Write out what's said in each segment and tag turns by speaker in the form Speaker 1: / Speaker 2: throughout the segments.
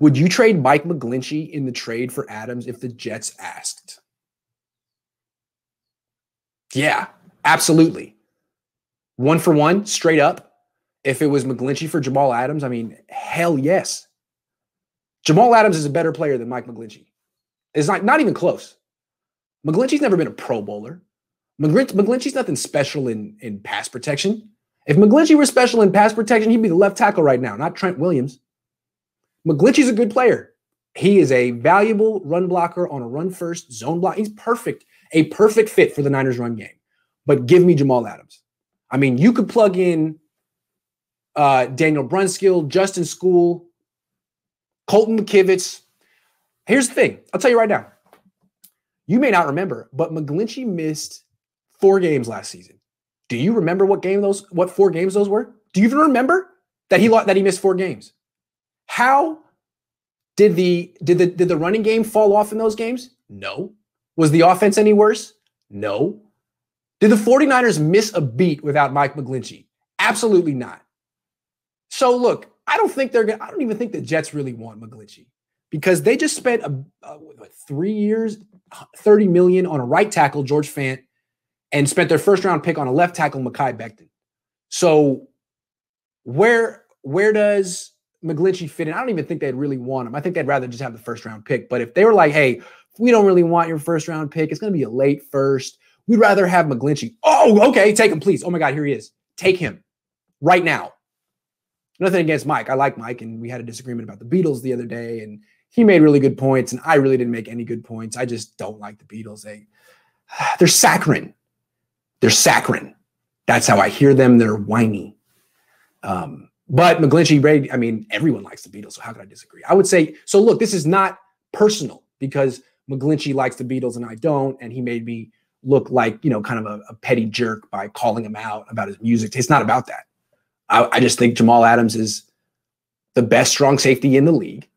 Speaker 1: Would you trade Mike McGlinchey in the trade for Adams if the Jets asked? Yeah, absolutely. One for one, straight up. If it was McGlinchey for Jamal Adams, I mean, hell yes. Jamal Adams is a better player than Mike McGlinchey. It's not, not even close. McGlinchey's never been a pro bowler. McGlinchey's nothing special in, in pass protection. If McGlinchey were special in pass protection, he'd be the left tackle right now, not Trent Williams is a good player. He is a valuable run blocker on a run first zone block. He's perfect, a perfect fit for the Niners run game. But give me Jamal Adams. I mean, you could plug in uh, Daniel Brunskill, Justin School, Colton McKivitz. Here's the thing I'll tell you right now. You may not remember, but McGlinchey missed four games last season. Do you remember what game those, what four games those were? Do you even remember that he that he missed four games? How did the did the did the running game fall off in those games? No. Was the offense any worse? No. Did the 49ers miss a beat without Mike McGlinchey? Absolutely not. So look, I don't think they're gonna I don't even think the Jets really want McGlinchey because they just spent a, a, what, 3 years 30 million on a right tackle George Fant and spent their first round pick on a left tackle Makai Becton. So where where does McGlinchey fit in, I don't even think they'd really want him. I think they'd rather just have the first round pick. But if they were like, hey, we don't really want your first round pick, it's going to be a late first. We'd rather have McGlinchey. Oh, okay. Take him, please. Oh my God, here he is. Take him right now. Nothing against Mike. I like Mike, and we had a disagreement about the Beatles the other day, and he made really good points, and I really didn't make any good points. I just don't like the Beatles. They they're saccharine. They're saccharine. That's how I hear them. They're whiny. Um, but McGlinchey, I mean, everyone likes the Beatles, so how could I disagree? I would say, so look, this is not personal because McGlinchey likes the Beatles and I don't, and he made me look like, you know, kind of a, a petty jerk by calling him out about his music. It's not about that. I, I just think Jamal Adams is the best strong safety in the league,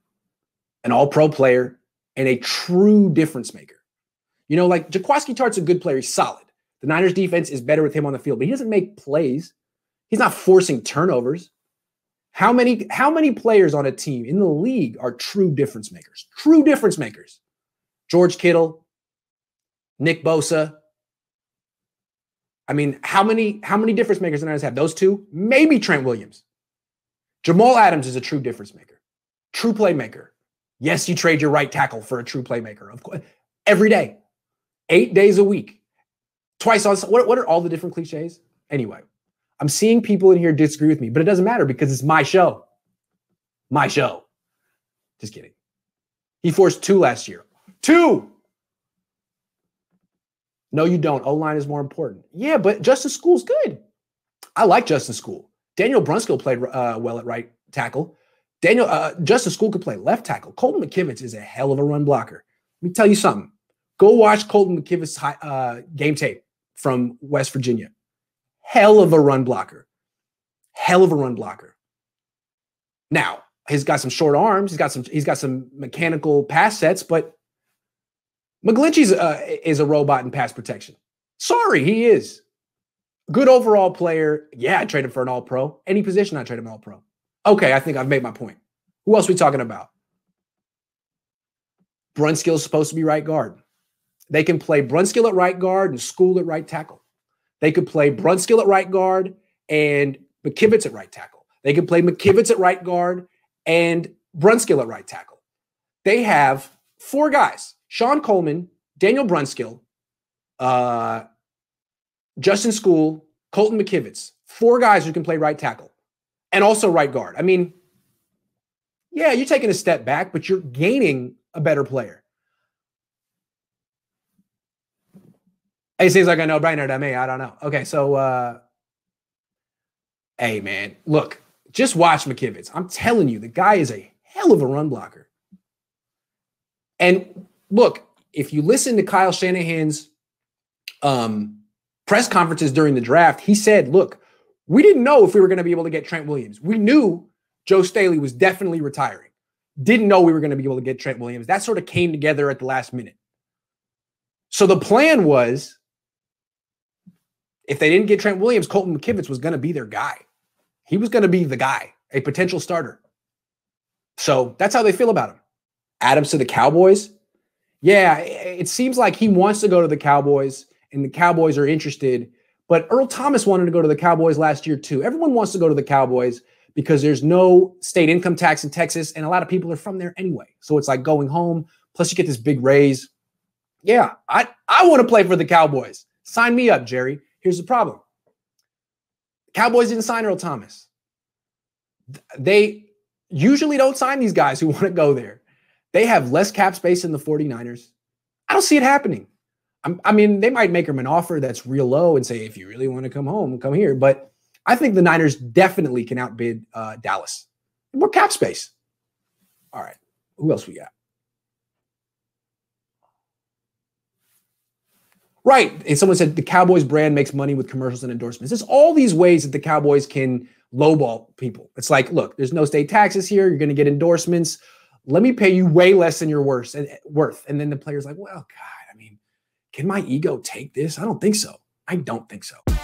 Speaker 1: an all pro player, and a true difference maker. You know, like Jaquaski Tart's a good player, he's solid. The Niners defense is better with him on the field, but he doesn't make plays. He's not forcing turnovers. How many how many players on a team in the league are true difference makers? True difference makers. George Kittle, Nick Bosa. I mean, how many how many difference makers the Niners have? Those two, maybe Trent Williams. Jamal Adams is a true difference maker, true playmaker. Yes, you trade your right tackle for a true playmaker, of course, every day, eight days a week, twice on. What, what are all the different cliches? Anyway, I'm seeing people in here disagree with me, but it doesn't matter because it's my show. My show. Just kidding. He forced two last year. Two. No, you don't. O line is more important. Yeah, but Justin School's good. I like Justin School. Daniel Brunskill played uh, well at right tackle. Daniel uh, Justin School could play left tackle. Colton McKivitz is a hell of a run blocker. Let me tell you something. Go watch Colton McKivitz uh, game tape from West Virginia hell of a run blocker. Hell of a run blocker. Now, he's got some short arms, he's got some he's got some mechanical pass sets, but McGlinchey's uh, is a robot in pass protection. Sorry, he is. Good overall player. Yeah, I trade him for an all pro. Any position, I trade him all pro. Okay, I think I've made my point. Who else we talking about? Brunskill is supposed to be right guard. They can play Brunskill at right guard and School at right tackle. They could play Brunskill at right guard and McKivitz at right tackle. They could play McKivitz at right guard and Brunskill at right tackle. They have four guys Sean Coleman, Daniel Brunskill, uh, Justin School, Colton McKivitz. Four guys who can play right tackle and also right guard. I mean, yeah, you're taking a step back, but you're gaining a better player. It seems like a no-brainer to me. I don't know. Okay, so uh hey man, look, just watch McKivitz. I'm telling you, the guy is a hell of a run blocker. And look, if you listen to Kyle Shanahan's um, press conferences during the draft, he said, look, we didn't know if we were going to be able to get Trent Williams. We knew Joe Staley was definitely retiring. Didn't know we were going to be able to get Trent Williams. That sort of came together at the last minute. So the plan was if they didn't get Trent Williams, Colton McKivitz was going to be their guy. He was going to be the guy, a potential starter. So that's how they feel about him. Adams to the Cowboys. Yeah, it seems like he wants to go to the Cowboys and the Cowboys are interested. But Earl Thomas wanted to go to the Cowboys last year, too. Everyone wants to go to the Cowboys because there's no state income tax in Texas, and a lot of people are from there anyway. So it's like going home. Plus, you get this big raise. Yeah, I, I want to play for the Cowboys. Sign me up, Jerry. Here's the problem Cowboys didn't sign Earl Thomas. They usually don't sign these guys who want to go there. They have less cap space than the 49ers. I don't see it happening. I'm, i mean, they might make him an offer that's real low and say, if you really want to come home, come here. But I think the Niners definitely can outbid uh, Dallas. More cap space. All right. Who else we got? Right. And someone said the Cowboys brand makes money with commercials and endorsements. There's all these ways that the Cowboys can lowball people. It's like, look, there's no state taxes here. You're going to get endorsements. Let me pay you way less than your worth. And eh, worth. And then the player's like, well, God, I mean, can my ego take this? I don't think so. I don't think so.